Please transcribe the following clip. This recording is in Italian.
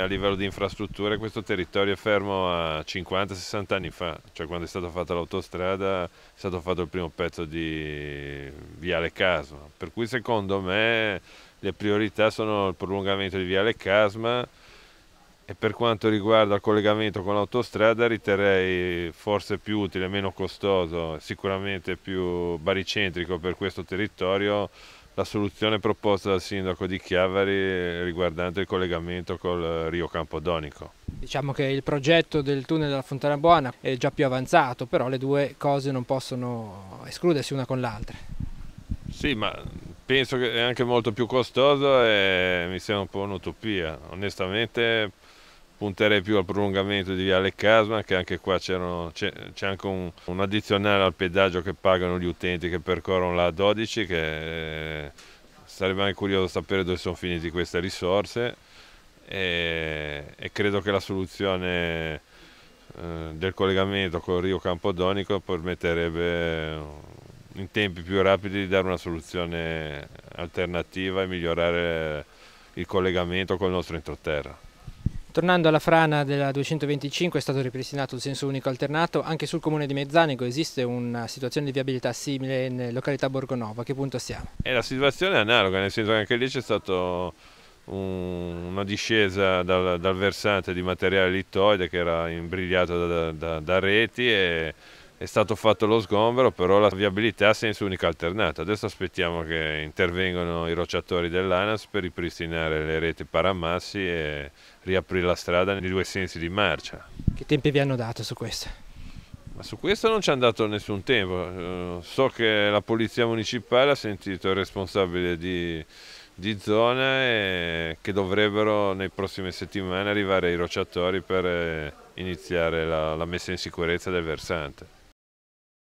a livello di infrastrutture questo territorio è fermo a 50-60 anni fa, cioè quando è stata fatta l'autostrada è stato fatto il primo pezzo di Viale Casma, per cui secondo me le priorità sono il prolungamento di Viale Casma e per quanto riguarda il collegamento con l'autostrada riterrei forse più utile, meno costoso, sicuramente più baricentrico per questo territorio la soluzione proposta dal sindaco di Chiavari riguardante il collegamento col Rio Campodonico. Diciamo che il progetto del tunnel della Fontana Buona è già più avanzato, però le due cose non possono escludersi una con l'altra. Sì, ma penso che è anche molto più costoso e mi sembra un po' un'utopia. Onestamente punterei più al prolungamento di Viale Casma che anche qua c'è, anche un, un, addizionale al pedaggio che pagano gli utenti che percorrono la 12 che eh, sarebbe anche curioso sapere dove sono finite queste risorse e, e, credo che la soluzione eh, del collegamento con il Rio Campodonico permetterebbe eh, in tempi più rapidi di dare una soluzione alternativa e migliorare il collegamento col nostro entroterra. Tornando alla frana della 225 è stato ripristinato il senso unico alternato, anche sul comune di Mezzanico esiste una situazione di viabilità simile in località Borgonova, a che punto siamo? È eh, la situazione è analoga, nel senso che anche lì c'è stata un, una discesa dal, dal, versante di materiale littoide che era imbrigliato da, da, da reti e è stato fatto lo sgombero, però la viabilità ha senso unica alternata. Adesso aspettiamo che intervengano i rocciatori dell'ANAS per ripristinare le reti paramassi e riaprire la strada nei due sensi di marcia. Che tempi vi hanno dato su questo? Ma su questo non ci hanno dato nessun tempo. Eh, so che la Polizia Municipale ha sentito il responsabile di, di zona e che dovrebbero nei prossime settimane arrivare i rocciatori per eh, iniziare la, la messa in sicurezza del versante.